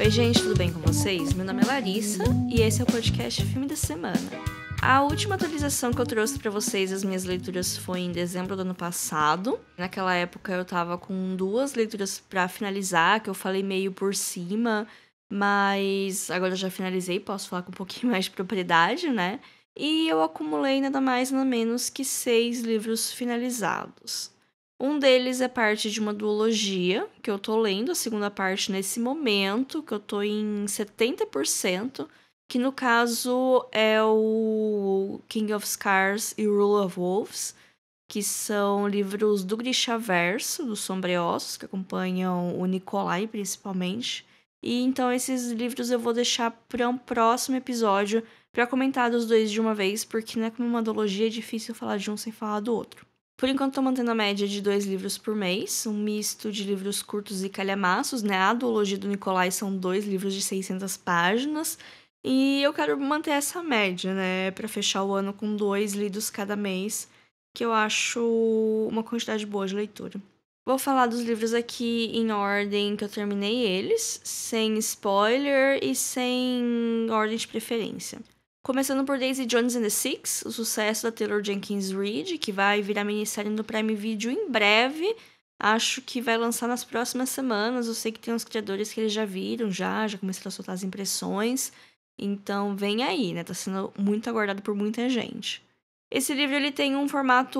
Oi, gente, tudo bem com vocês? Meu nome é Larissa e esse é o podcast Filme da Semana. A última atualização que eu trouxe para vocês as minhas leituras foi em dezembro do ano passado. Naquela época eu tava com duas leituras para finalizar, que eu falei meio por cima, mas agora eu já finalizei, posso falar com um pouquinho mais de propriedade, né? E eu acumulei nada mais nada menos que seis livros finalizados. Um deles é parte de uma duologia, que eu tô lendo a segunda parte nesse momento, que eu tô em 70%, que no caso é o King of Scars e Rule of Wolves, que são livros do Grishaverso, dos Sombreossos, que acompanham o Nicolai principalmente. E então esses livros eu vou deixar para um próximo episódio para comentar dos dois de uma vez, porque né, como é uma duologia é difícil falar de um sem falar do outro. Por enquanto, estou mantendo a média de dois livros por mês, um misto de livros curtos e calhamaços, né? A duologia do Nicolai são dois livros de 600 páginas, e eu quero manter essa média, né? Para fechar o ano com dois lidos cada mês, que eu acho uma quantidade boa de leitura. Vou falar dos livros aqui em ordem que eu terminei eles, sem spoiler e sem ordem de preferência. Começando por Daisy Jones and the Six, o sucesso da Taylor Jenkins Reid, que vai virar minissérie no Prime Video em breve. Acho que vai lançar nas próximas semanas. Eu sei que tem uns criadores que eles já viram, já, já começaram a soltar as impressões. Então vem aí, né? Tá sendo muito aguardado por muita gente. Esse livro ele tem um formato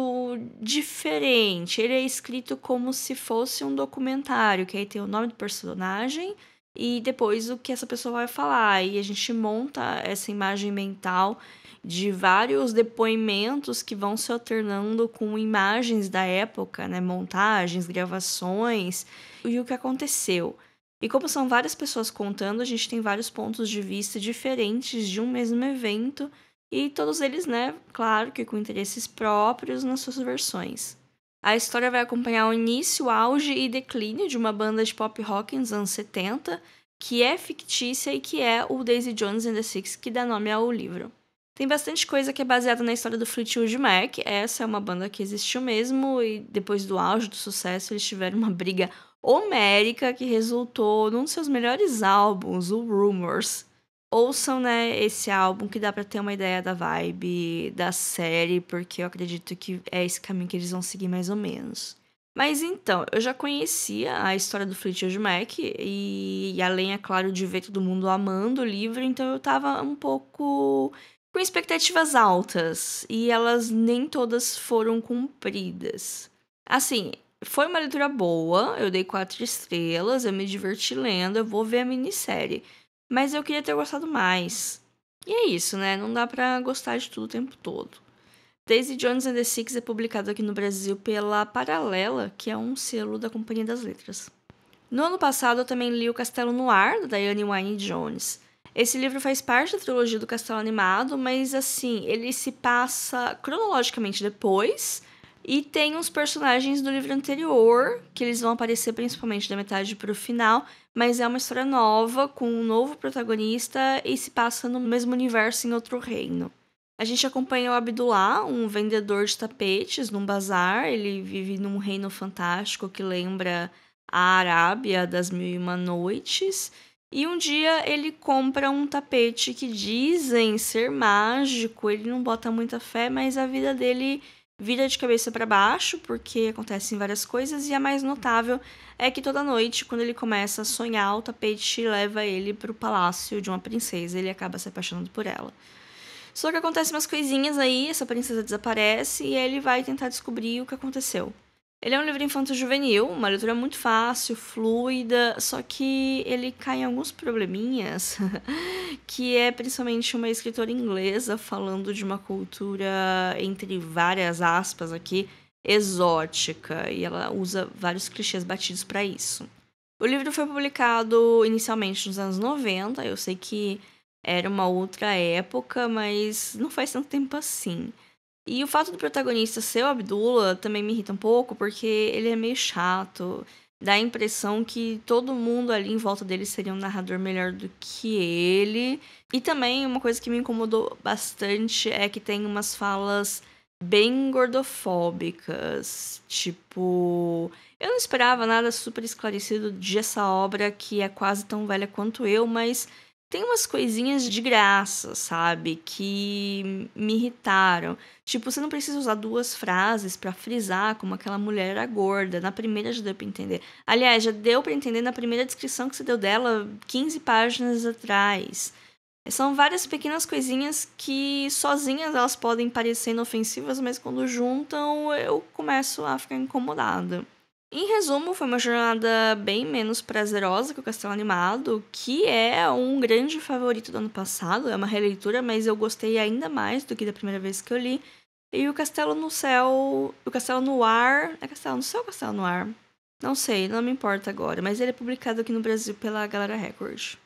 diferente. Ele é escrito como se fosse um documentário, que aí tem o nome do personagem, e depois o que essa pessoa vai falar. E a gente monta essa imagem mental de vários depoimentos que vão se alternando com imagens da época, né? Montagens, gravações e o que aconteceu. E como são várias pessoas contando, a gente tem vários pontos de vista diferentes de um mesmo evento e todos eles, né, claro que com interesses próprios nas suas versões. A história vai acompanhar o início, auge e declínio de uma banda de pop rock nos anos 70, que é fictícia e que é o Daisy Jones and the Six, que dá nome ao livro. Tem bastante coisa que é baseada na história do Fleetwood Mac. Essa é uma banda que existiu mesmo e depois do auge do sucesso eles tiveram uma briga homérica que resultou num dos seus melhores álbuns, o Rumors, ouçam, né, esse álbum que dá para ter uma ideia da vibe da série, porque eu acredito que é esse caminho que eles vão seguir mais ou menos. Mas então, eu já conhecia a história do Fleetwood Mac e, e além, é claro, de ver todo mundo amando o livro, então eu tava um pouco com expectativas altas e elas nem todas foram cumpridas. Assim, foi uma leitura boa, eu dei quatro estrelas, eu me diverti lendo, eu vou ver a minissérie mas eu queria ter gostado mais. E é isso, né? Não dá pra gostar de tudo o tempo todo. Daisy Jones and the Six é publicado aqui no Brasil pela Paralela, que é um selo da Companhia das Letras. No ano passado, eu também li O Castelo no Ar, da Diane Wynne Jones. Esse livro faz parte da trilogia do Castelo Animado, mas assim, ele se passa cronologicamente depois e tem uns personagens do livro anterior, que eles vão aparecer principalmente da metade para o final, mas é uma história nova, com um novo protagonista e se passa no mesmo universo em outro reino. A gente acompanha o Abdullah, um vendedor de tapetes num bazar. Ele vive num reino fantástico que lembra a Arábia das Mil e Uma Noites. E um dia ele compra um tapete que dizem ser mágico. Ele não bota muita fé, mas a vida dele vira de cabeça para baixo, porque acontecem várias coisas, e a mais notável é que toda noite, quando ele começa a sonhar, o tapete leva ele para o palácio de uma princesa, ele acaba se apaixonando por ela. Só que acontecem umas coisinhas aí, essa princesa desaparece e ele vai tentar descobrir o que aconteceu. Ele é um livro infanto-juvenil, uma leitura muito fácil, fluida, só que ele cai em alguns probleminhas, que é principalmente uma escritora inglesa falando de uma cultura, entre várias aspas aqui, exótica, e ela usa vários clichês batidos para isso. O livro foi publicado inicialmente nos anos 90, eu sei que era uma outra época, mas não faz tanto tempo assim. E o fato do protagonista ser o Abdullah também me irrita um pouco, porque ele é meio chato. Dá a impressão que todo mundo ali em volta dele seria um narrador melhor do que ele. E também uma coisa que me incomodou bastante é que tem umas falas bem gordofóbicas. Tipo, eu não esperava nada super esclarecido de essa obra que é quase tão velha quanto eu, mas tem umas coisinhas de graça, sabe? Que me irritaram. Tipo, você não precisa usar duas frases para frisar como aquela mulher era gorda. Na primeira já deu pra entender. Aliás, já deu para entender na primeira descrição que você deu dela 15 páginas atrás. São várias pequenas coisinhas que sozinhas elas podem parecer inofensivas, mas quando juntam eu começo a ficar incomodada. Em resumo, foi uma jornada bem menos prazerosa que o Castelo Animado, que é um grande favorito do ano passado, é uma releitura, mas eu gostei ainda mais do que da primeira vez que eu li. E o Castelo no Céu. O Castelo no Ar. É Castelo no Céu ou Castelo no Ar? Não sei, não me importa agora, mas ele é publicado aqui no Brasil pela Galera Record.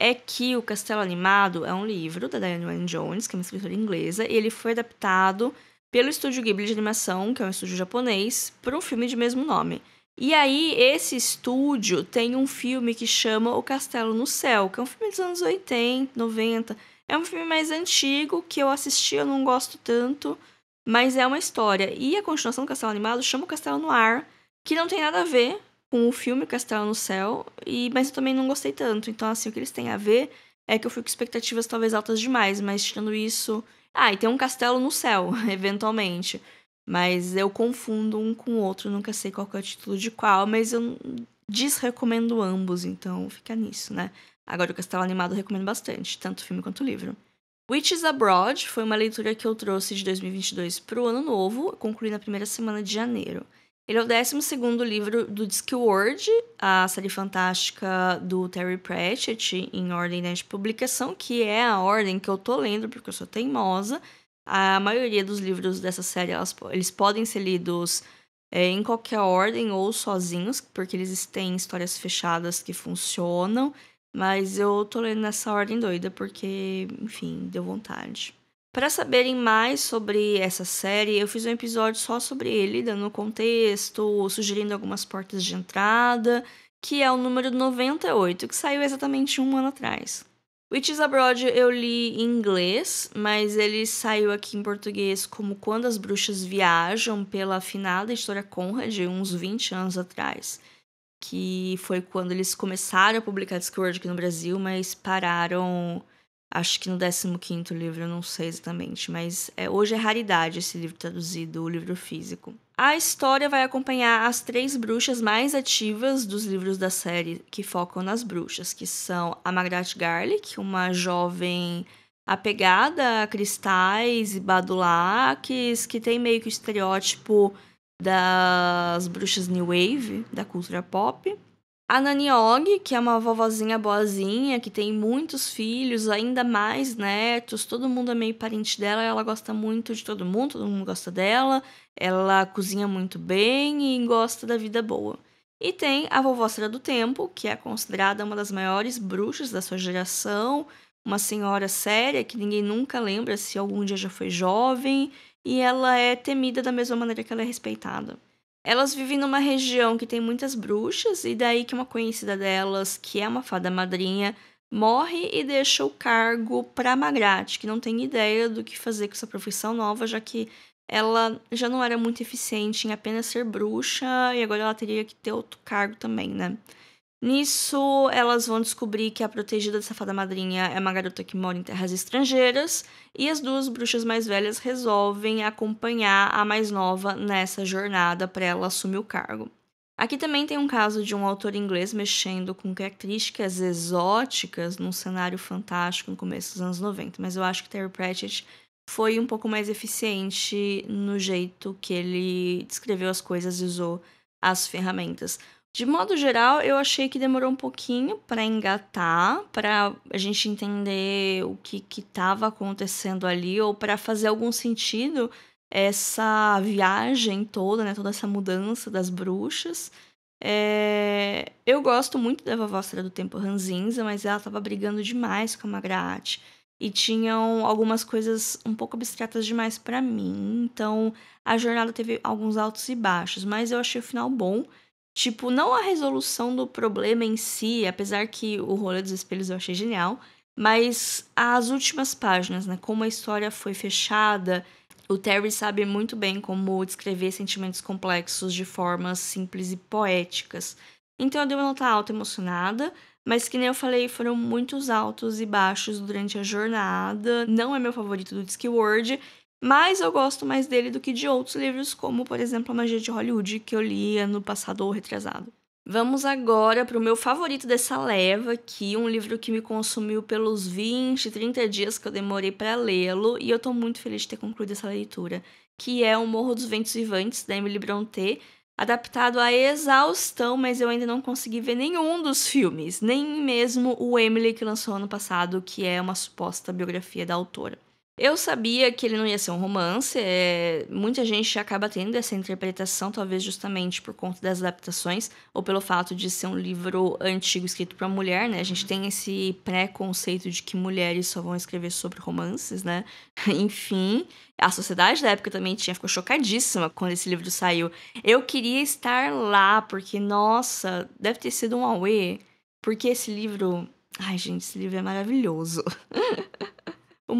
É que o Castelo Animado é um livro da Diane Wayne Jones, que é uma escritora inglesa, e ele foi adaptado pelo estúdio Ghibli de animação, que é um estúdio japonês, para um filme de mesmo nome. E aí, esse estúdio tem um filme que chama O Castelo no Céu, que é um filme dos anos 80, 90. É um filme mais antigo que eu assisti, eu não gosto tanto, mas é uma história. E a continuação do Castelo Animado chama O Castelo no Ar, que não tem nada a ver com o filme Castelo no Céu, e mas eu também não gostei tanto. Então, assim, o que eles têm a ver é que eu fui com expectativas talvez altas demais, mas tirando isso. Ah, e tem um castelo no céu, eventualmente. Mas eu confundo um com o outro, nunca sei qual é o título de qual, mas eu desrecomendo ambos, então fica nisso, né? Agora o Castelo Animado eu recomendo bastante, tanto filme quanto livro. Witches Abroad foi uma leitura que eu trouxe de 2022 para o ano novo, concluí na primeira semana de janeiro. Ele é o 12 livro do Discworld, a série fantástica do Terry Pratchett, em ordem né, de publicação, que é a ordem que eu tô lendo porque eu sou teimosa. A maioria dos livros dessa série, elas, eles podem ser lidos é, em qualquer ordem ou sozinhos, porque eles têm histórias fechadas que funcionam. Mas eu tô lendo nessa ordem doida porque, enfim, deu vontade. Para saberem mais sobre essa série, eu fiz um episódio só sobre ele, dando contexto, sugerindo algumas portas de entrada, que é o número 98, que saiu exatamente um ano atrás. Witches Abroad eu li em inglês, mas ele saiu aqui em português como Quando as Bruxas Viajam, pela afinada história Conrad, uns 20 anos atrás. Que foi quando eles começaram a publicar Discord aqui no Brasil, mas pararam, acho que no 15 livro, eu não sei exatamente. Mas é, hoje é raridade esse livro traduzido, o livro físico. A história vai acompanhar as três bruxas mais ativas dos livros da série que focam nas bruxas, que são a Margaret Garlic, uma jovem apegada a cristais e badulaques, que tem meio que o estereótipo das bruxas new wave, da cultura pop. A Naniog, que é uma vovozinha boazinha, que tem muitos filhos, ainda mais netos, todo mundo é meio parente dela, ela gosta muito de todo mundo, todo mundo gosta dela. Ela cozinha muito bem e gosta da vida boa. E tem a vovóstra do Tempo, que é considerada uma das maiores bruxas da sua geração, uma senhora séria que ninguém nunca lembra se algum dia já foi jovem, e ela é temida da mesma maneira que ela é respeitada. Elas vivem numa região que tem muitas bruxas, e daí que uma conhecida delas, que é uma fada madrinha, morre e deixa o cargo para Magrat, que não tem ideia do que fazer com essa profissão nova, já que ela já não era muito eficiente em apenas ser bruxa e agora ela teria que ter outro cargo também, né? Nisso, elas vão descobrir que a protegida da safada madrinha é uma garota que mora em terras estrangeiras, e as duas bruxas mais velhas resolvem acompanhar a mais nova nessa jornada para ela assumir o cargo. Aqui também tem um caso de um autor inglês mexendo com características exóticas num cenário fantástico no começo dos anos 90, mas eu acho que Terry Pratchett foi um pouco mais eficiente no jeito que ele descreveu as coisas e usou as ferramentas. De modo geral, eu achei que demorou um pouquinho para engatar, para a gente entender o que estava acontecendo ali ou para fazer algum sentido essa viagem toda, né, toda essa mudança das bruxas. É... Eu gosto muito da vovó do Tempo Ranzinza, mas ela estava brigando demais com a Magrate e tinham algumas coisas um pouco abstratas demais para mim. Então, a jornada teve alguns altos e baixos, mas eu achei o final bom. Tipo, não a resolução do problema em si, apesar que o rolê dos espelhos eu achei genial, mas as últimas páginas, né? Como a história foi fechada, o Terry sabe muito bem como descrever sentimentos complexos de formas simples e poéticas. Então eu dei uma nota alta emocionada, mas que nem eu falei, foram muitos altos e baixos durante a jornada. Não é meu favorito do Discworld, mas eu gosto mais dele do que de outros livros, como por exemplo A Magia de Hollywood, que eu li ano passado ou retrasado. Vamos agora para o meu favorito dessa leva, que um livro que me consumiu pelos 20, 30 dias que eu demorei para lê-lo, e eu estou muito feliz de ter concluído essa leitura, que é O Morro dos Ventos Vivantes, da Emily Brontë, adaptado à exaustão, mas eu ainda não consegui ver nenhum dos filmes, nem mesmo o Emily que lançou ano passado, que é uma suposta biografia da autora. Eu sabia que ele não ia ser um romance. É... Muita gente acaba tendo essa interpretação, talvez justamente por conta das adaptações ou pelo fato de ser um livro antigo escrito para mulher, né? A gente tem esse pré-conceito de que mulheres só vão escrever sobre romances, né? Enfim, a sociedade da época também tinha ficou chocadíssima quando esse livro saiu. Eu queria estar lá porque nossa, deve ter sido um auê, porque esse livro, ai gente, esse livro é maravilhoso.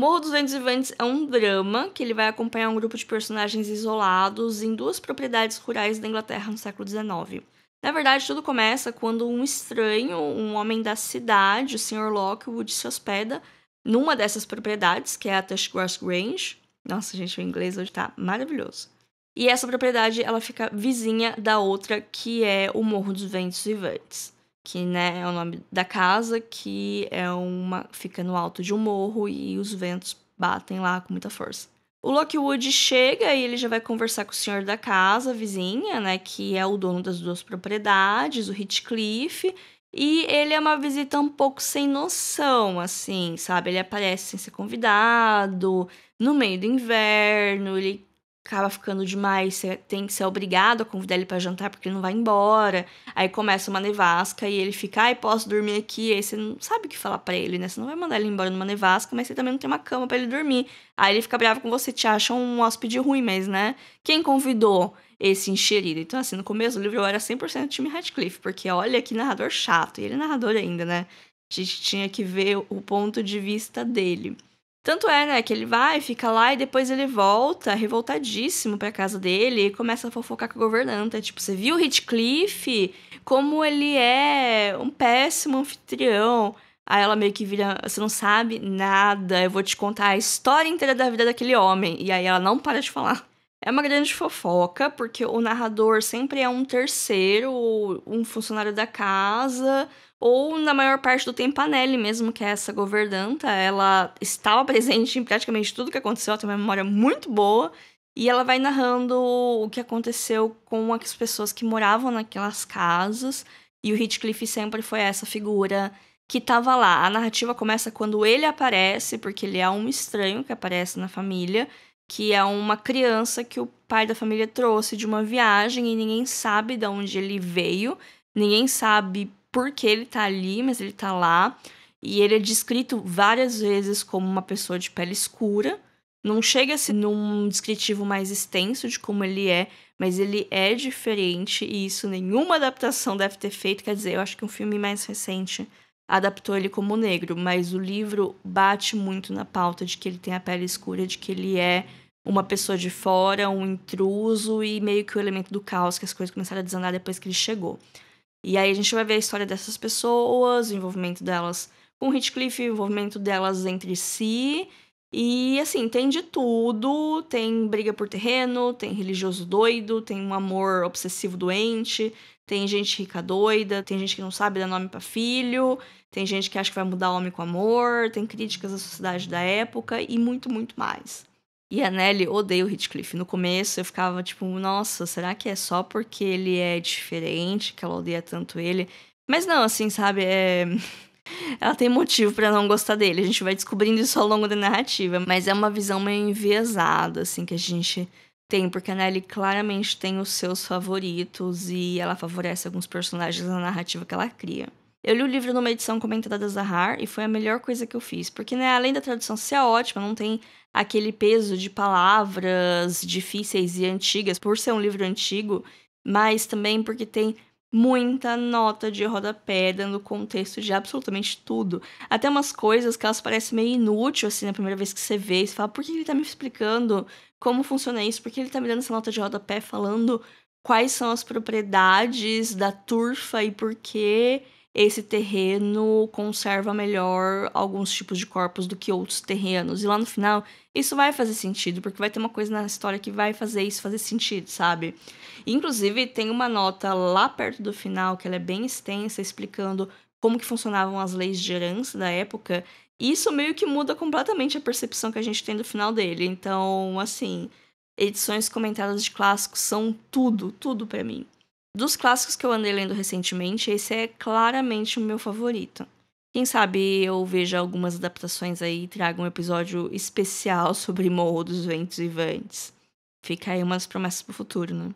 Morro dos Ventos é um drama que ele vai acompanhar um grupo de personagens isolados em duas propriedades rurais da Inglaterra no século XIX. Na verdade, tudo começa quando um estranho, um homem da cidade, o Sr. Lockwood, se hospeda numa dessas propriedades, que é a Tushgrass Grange. Nossa, gente, o inglês hoje tá maravilhoso. E essa propriedade, ela fica vizinha da outra, que é o Morro dos Ventos Vivantes que né, é o nome da casa, que é uma fica no alto de um morro e os ventos batem lá com muita força. O Lockwood chega e ele já vai conversar com o senhor da casa, vizinha, né, que é o dono das duas propriedades, o Heathcliff, e ele é uma visita um pouco sem noção, assim, sabe? Ele aparece sem ser convidado, no meio do inverno, ele acaba ficando demais, você tem que ser obrigado a convidar ele para jantar porque ele não vai embora. Aí começa uma nevasca e ele fica, ai, posso dormir aqui? Aí você não sabe o que falar para ele, né? Você não vai mandar ele embora numa nevasca, mas você também não tem uma cama para ele dormir. Aí ele fica bravo com você, te acha um hóspede ruim, mas, né? Quem convidou esse enxerido? Então, assim, no começo do livro eu era 100% time Radcliffe, porque olha que narrador chato, e ele é narrador ainda, né? A gente tinha que ver o ponto de vista dele. Tanto é, né, que ele vai, fica lá e depois ele volta, revoltadíssimo pra casa dele e começa a fofocar com a governanta. Tipo, você viu o Heathcliff? Como ele é um péssimo anfitrião. Aí ela meio que vira, você não sabe nada, eu vou te contar a história inteira da vida daquele homem. E aí ela não para de falar. É uma grande fofoca, porque o narrador sempre é um terceiro, um funcionário da casa, ou na maior parte do tempo a Nelly mesmo, que é essa governanta, ela estava presente em praticamente tudo que aconteceu, ela tem uma memória muito boa, e ela vai narrando o que aconteceu com as pessoas que moravam naquelas casas, e o Heathcliff sempre foi essa figura que estava lá. A narrativa começa quando ele aparece, porque ele é um estranho que aparece na família, que é uma criança que o pai da família trouxe de uma viagem e ninguém sabe de onde ele veio, ninguém sabe por que ele tá ali, mas ele tá lá. E ele é descrito várias vezes como uma pessoa de pele escura. Não chega a ser num descritivo mais extenso de como ele é, mas ele é diferente e isso nenhuma adaptação deve ter feito. Quer dizer, eu acho que um filme mais recente adaptou ele como negro, mas o livro bate muito na pauta de que ele tem a pele escura, de que ele é uma pessoa de fora, um intruso e meio que o elemento do caos que as coisas começaram a desandar depois que ele chegou. E aí a gente vai ver a história dessas pessoas, o envolvimento delas com o Heathcliff, o envolvimento delas entre si. E assim, tem de tudo: tem briga por terreno, tem religioso doido, tem um amor obsessivo doente, tem gente rica doida, tem gente que não sabe dar nome para filho, tem gente que acha que vai mudar o homem com amor, tem críticas à sociedade da época e muito, muito mais. E a Nelly odeia o Heathcliff. No começo eu ficava tipo, nossa, será que é só porque ele é diferente que ela odeia tanto ele? Mas não, assim, sabe? É... Ela tem motivo para não gostar dele. A gente vai descobrindo isso ao longo da narrativa. Mas é uma visão meio enviesada, assim, que a gente tem, porque a Nelly claramente tem os seus favoritos e ela favorece alguns personagens na narrativa que ela cria. Eu li o livro numa edição comentada da Zahar e foi a melhor coisa que eu fiz, porque, né, além da tradução ser ótima, não tem aquele peso de palavras difíceis e antigas, por ser um livro antigo, mas também porque tem muita nota de rodapé dando contexto de absolutamente tudo. Até umas coisas que elas parecem meio inútil, assim, na primeira vez que você vê, você fala, por que ele tá me explicando como funciona isso? Por que ele tá me dando essa nota de rodapé falando quais são as propriedades da turfa e por que esse terreno conserva melhor alguns tipos de corpos do que outros terrenos. E lá no final, isso vai fazer sentido, porque vai ter uma coisa na história que vai fazer isso fazer sentido, sabe? E, inclusive, tem uma nota lá perto do final, que ela é bem extensa, explicando como que funcionavam as leis de herança da época. E isso meio que muda completamente a percepção que a gente tem do final dele. Então, assim, edições comentadas de clássicos são tudo, tudo para mim. Dos clássicos que eu andei lendo recentemente, esse é claramente o meu favorito. Quem sabe eu veja algumas adaptações aí e traga um episódio especial sobre Morro dos Ventos e Vantes. Fica aí umas promessas pro futuro, né?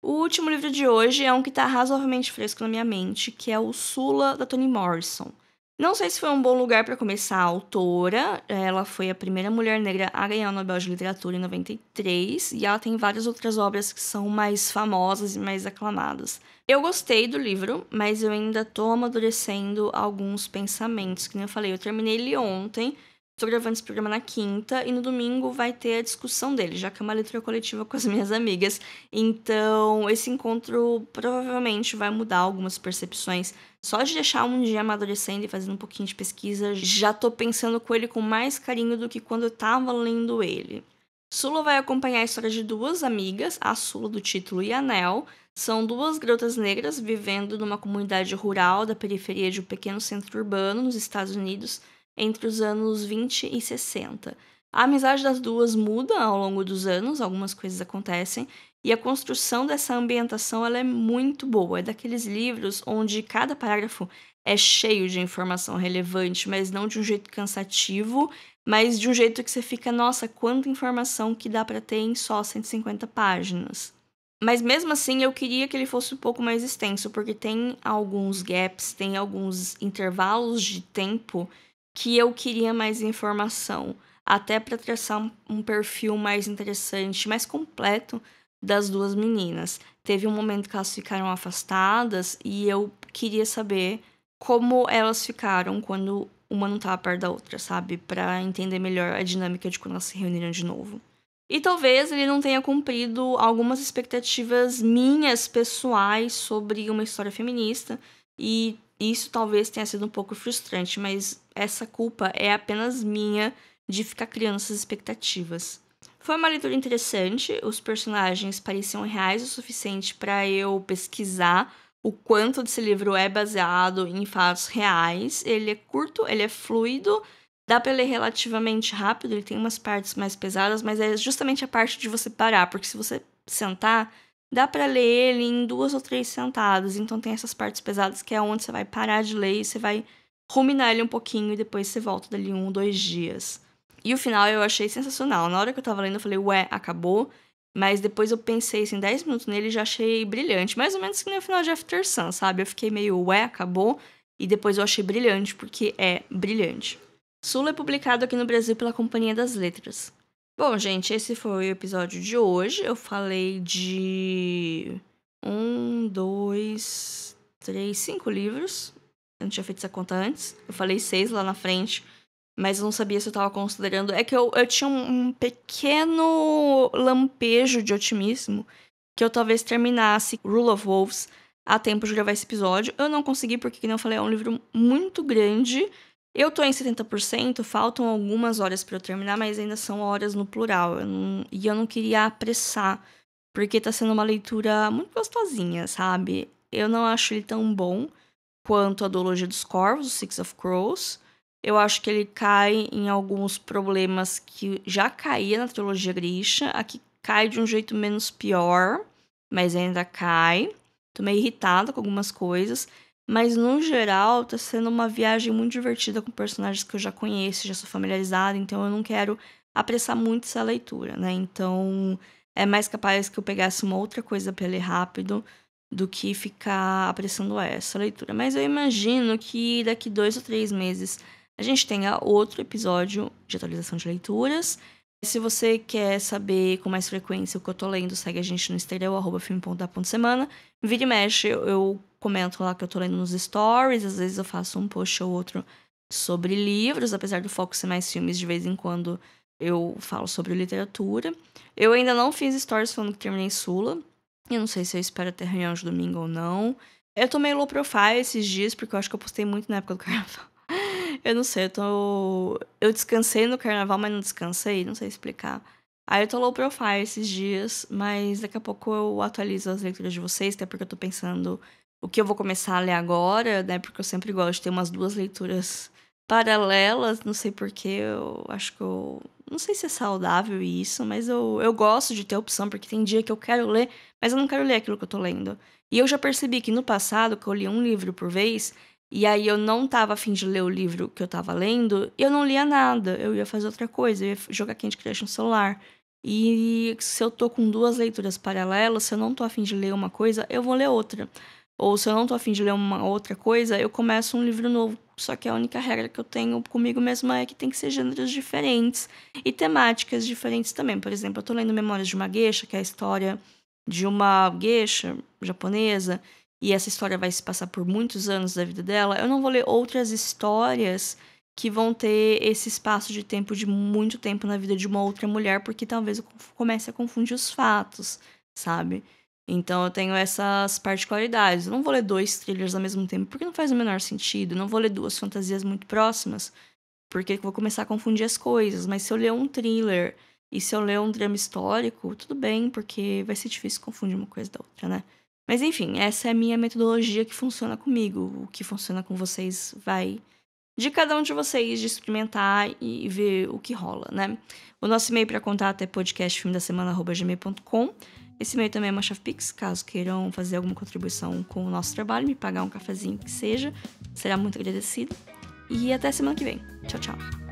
O último livro de hoje é um que tá razoavelmente fresco na minha mente, que é o Sula, da Toni Morrison. Não sei se foi um bom lugar para começar a autora. Ela foi a primeira mulher negra a ganhar o Nobel de Literatura em 93 e ela tem várias outras obras que são mais famosas e mais aclamadas. Eu gostei do livro, mas eu ainda tô amadurecendo alguns pensamentos, que nem eu falei, eu terminei ele ontem Estou gravando esse programa na quinta e no domingo vai ter a discussão dele, já que é uma leitura coletiva com as minhas amigas. Então, esse encontro provavelmente vai mudar algumas percepções. Só de deixar um dia amadurecendo e fazendo um pouquinho de pesquisa, já estou pensando com ele com mais carinho do que quando eu estava lendo ele. Sula vai acompanhar a história de duas amigas, a Sula do título e a Nel. São duas garotas negras vivendo numa comunidade rural da periferia de um pequeno centro urbano nos Estados Unidos entre os anos 20 e 60. A amizade das duas muda ao longo dos anos, algumas coisas acontecem, e a construção dessa ambientação ela é muito boa. É daqueles livros onde cada parágrafo é cheio de informação relevante, mas não de um jeito cansativo, mas de um jeito que você fica, nossa, quanta informação que dá para ter em só 150 páginas. Mas mesmo assim, eu queria que ele fosse um pouco mais extenso, porque tem alguns gaps, tem alguns intervalos de tempo que eu queria mais informação, até para traçar um, perfil mais interessante, mais completo das duas meninas. Teve um momento que elas ficaram afastadas e eu queria saber como elas ficaram quando uma não estava perto da outra, sabe? Para entender melhor a dinâmica de quando elas se reuniram de novo. E talvez ele não tenha cumprido algumas expectativas minhas pessoais sobre uma história feminista e isso talvez tenha sido um pouco frustrante, mas essa culpa é apenas minha de ficar criando essas expectativas. Foi uma leitura interessante, os personagens pareciam reais o suficiente para eu pesquisar o quanto desse livro é baseado em fatos reais. Ele é curto, ele é fluido, dá para ler relativamente rápido, ele tem umas partes mais pesadas, mas é justamente a parte de você parar, porque se você sentar dá para ler ele em duas ou três sentadas. Então tem essas partes pesadas que é onde você vai parar de ler e você vai ruminar ele um pouquinho e depois você volta dali um ou dois dias. E o final eu achei sensacional. Na hora que eu tava lendo, eu falei, ué, acabou. Mas depois eu pensei assim, 10 minutos nele já achei brilhante. Mais ou menos que no final de After Sun, sabe? Eu fiquei meio, ué, acabou. E depois eu achei brilhante, porque é brilhante. Sula é publicado aqui no Brasil pela Companhia das Letras. Bom, gente, esse foi o episódio de hoje. Eu falei de um, dois, três, cinco livros. Eu não tinha feito essa conta antes. Eu falei seis lá na frente. Mas eu não sabia se eu estava considerando. É que eu, eu tinha um, um pequeno lampejo de otimismo que eu talvez terminasse Rule of Wolves a tempo de gravar esse episódio. Eu não consegui, porque, como eu falei, é um livro muito grande. Eu tô em 70%, faltam algumas horas para eu terminar, mas ainda são horas no plural. Eu não, e eu não queria apressar, porque tá sendo uma leitura muito gostosinha, sabe? Eu não acho ele tão bom quanto a Dologia dos Corvos, o Six of Crows. Eu acho que ele cai em alguns problemas que já caía na trilogia Grisha. Aqui cai de um jeito menos pior, mas ainda cai. Tô meio irritada com algumas coisas. Mas no geral, tá sendo uma viagem muito divertida com personagens que eu já conheço, já sou familiarizada, então eu não quero apressar muito essa leitura, né? Então é mais capaz que eu pegasse uma outra coisa pra ler rápido do que ficar apressando essa leitura. Mas eu imagino que daqui dois ou três meses a gente tenha outro episódio de atualização de leituras. Se você quer saber com mais frequência o que eu tô lendo, segue a gente no Instagram, arroba filme.da.semana. Vira e mexe, eu comento lá que eu tô lendo nos stories, às vezes eu faço um post ou outro sobre livros, apesar do foco ser mais filmes, de vez em quando eu falo sobre literatura. Eu ainda não fiz stories falando que terminei Sula. Eu não sei se eu espero ter reunião de domingo ou não. Eu tô meio low profile esses dias, porque eu acho que eu postei muito na época do carnaval. Eu não sei, eu tô. Eu descansei no carnaval, mas não descansei, não sei explicar. Aí eu tô low profile esses dias, mas daqui a pouco eu atualizo as leituras de vocês, até porque eu tô pensando o que eu vou começar a ler agora, né? Porque eu sempre gosto de ter umas duas leituras paralelas, não sei porquê, eu acho que eu. Não sei se é saudável isso, mas eu, eu gosto de ter opção, porque tem dia que eu quero ler, mas eu não quero ler aquilo que eu tô lendo. E eu já percebi que no passado, que eu li um livro por vez, e aí eu não tava afim de ler o livro que eu tava lendo, eu não lia nada, eu ia fazer outra coisa, eu ia jogar Candy Crush no celular. E se eu tô com duas leituras paralelas, se eu não tô afim de ler uma coisa, eu vou ler outra ou se eu não tô afim de ler uma outra coisa, eu começo um livro novo. Só que a única regra que eu tenho comigo mesma é que tem que ser gêneros diferentes e temáticas diferentes também. Por exemplo, eu tô lendo Memórias de uma Geisha, que é a história de uma geisha japonesa, e essa história vai se passar por muitos anos da vida dela. Eu não vou ler outras histórias que vão ter esse espaço de tempo de muito tempo na vida de uma outra mulher, porque talvez eu comece a confundir os fatos, sabe? Então eu tenho essas particularidades. Eu não vou ler dois thrillers ao mesmo tempo, porque não faz o menor sentido. Eu não vou ler duas fantasias muito próximas, porque eu vou começar a confundir as coisas. Mas se eu ler um thriller e se eu ler um drama histórico, tudo bem, porque vai ser difícil confundir uma coisa da outra, né? Mas enfim, essa é a minha metodologia que funciona comigo. O que funciona com vocês vai de cada um de vocês de experimentar e ver o que rola, né? O nosso e-mail para contato é podcastfilmdasemana.gmail.com. gmail.com esse e-mail também é uma Pix, caso queiram fazer alguma contribuição com o nosso trabalho, me pagar um cafezinho que seja, será muito agradecido. E até semana que vem. Tchau, tchau.